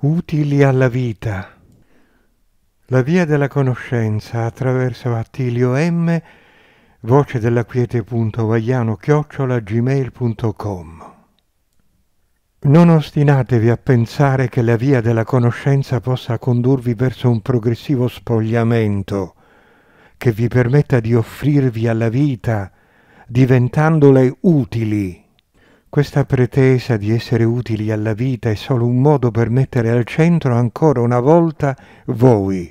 utili alla vita. La via della conoscenza attraverso Attilio M, voce della quiete.vagliano chiocciola gmail.com. Non ostinatevi a pensare che la via della conoscenza possa condurvi verso un progressivo spogliamento che vi permetta di offrirvi alla vita, diventandole utili. Questa pretesa di essere utili alla vita è solo un modo per mettere al centro ancora una volta voi,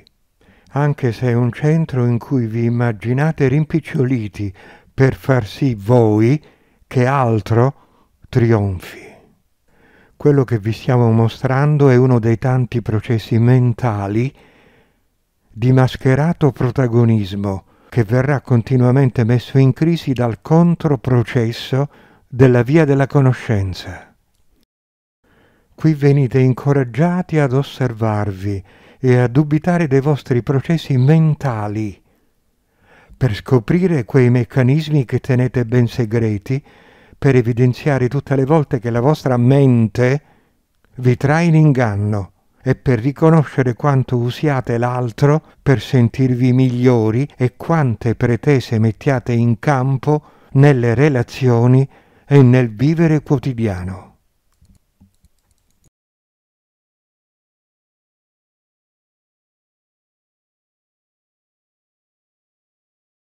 anche se è un centro in cui vi immaginate rimpiccioliti per far sì voi che altro trionfi. Quello che vi stiamo mostrando è uno dei tanti processi mentali di mascherato protagonismo che verrà continuamente messo in crisi dal controprocesso della via della conoscenza. Qui venite incoraggiati ad osservarvi e a dubitare dei vostri processi mentali per scoprire quei meccanismi che tenete ben segreti, per evidenziare tutte le volte che la vostra mente vi trae in inganno e per riconoscere quanto usiate l'altro per sentirvi migliori e quante pretese mettiate in campo nelle relazioni e nel vivere quotidiano.